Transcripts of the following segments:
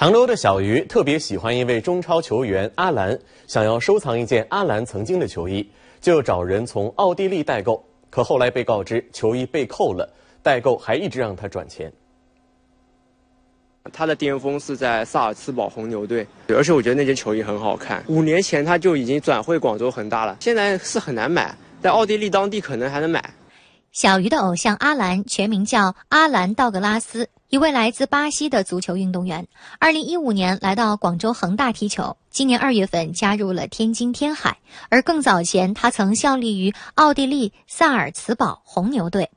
杭州的小鱼特别喜欢一位中超球员阿兰，想要收藏一件阿兰曾经的球衣，就找人从奥地利代购。可后来被告知球衣被扣了，代购还一直让他转钱。他的巅峰是在萨尔茨堡红牛队，而且我觉得那件球衣很好看。五年前他就已经转会广州恒大了，现在是很难买，在奥地利当地可能还能买。小鱼的偶像阿兰，全名叫阿兰·道格拉斯，一位来自巴西的足球运动员。二零一五年来到广州恒大踢球，今年二月份加入了天津天海。而更早前，他曾效力于奥地利萨尔茨堡红牛队。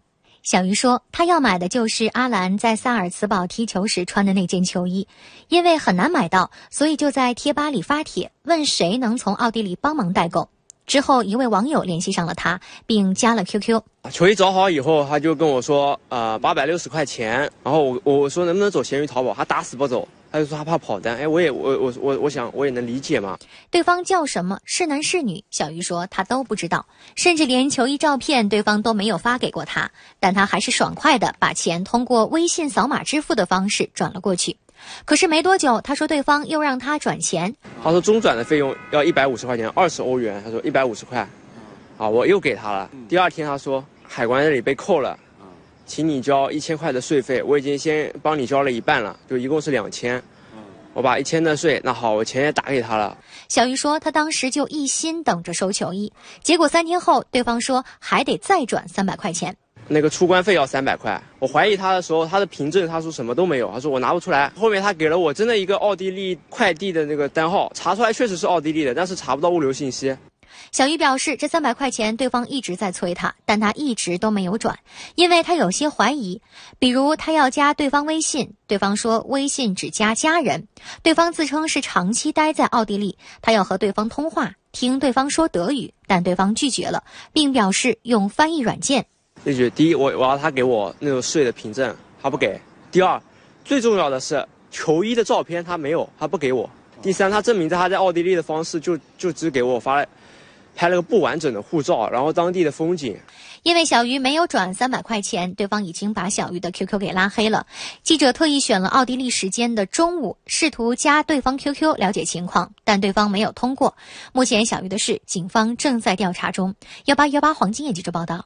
小鱼说，他要买的就是阿兰在萨尔茨堡踢球时穿的那件球衣，因为很难买到，所以就在贴吧里发帖问谁能从奥地利帮忙代购。之后，一位网友联系上了他，并加了 QQ。球衣找好以后，他就跟我说，呃，八百六十块钱。然后我我说能不能走闲鱼、淘宝，他打死不走。他就说他怕跑单。哎，我也我我我我想我也能理解嘛。对方叫什么？是男是女？小鱼说他都不知道，甚至连球衣照片对方都没有发给过他，但他还是爽快的把钱通过微信扫码支付的方式转了过去。可是没多久，他说对方又让他转钱。他说中转的费用要一百五十块钱，二十欧元。他说一百五十块，啊，我又给他了。第二天他说海关那里被扣了，请你交一千块的税费。我已经先帮你交了一半了，就一共是两千。我把一千的税，那好，我钱也打给他了。小玉说他当时就一心等着收球衣，结果三天后对方说还得再转三百块钱。那个出关费要三百块。我怀疑他的时候，他的凭证他说什么都没有，他说我拿不出来。后面他给了我真的一个奥地利快递的那个单号，查出来确实是奥地利的，但是查不到物流信息。小玉表示，这三百块钱对方一直在催他，但他一直都没有转，因为他有些怀疑。比如他要加对方微信，对方说微信只加家人。对方自称是长期待在奥地利，他要和对方通话，听对方说德语，但对方拒绝了，并表示用翻译软件。那句第一，我我要他给我那个税的凭证，他不给；第二，最重要的是球衣的照片，他没有，他不给我；第三，他证明他在奥地利的方式，就就只给我发，了。拍了个不完整的护照，然后当地的风景。因为小鱼没有转三百块钱，对方已经把小鱼的 QQ 给拉黑了。记者特意选了奥地利时间的中午，试图加对方 QQ 了解情况，但对方没有通过。目前小鱼的事，警方正在调查中。幺八幺八黄金眼记者报道。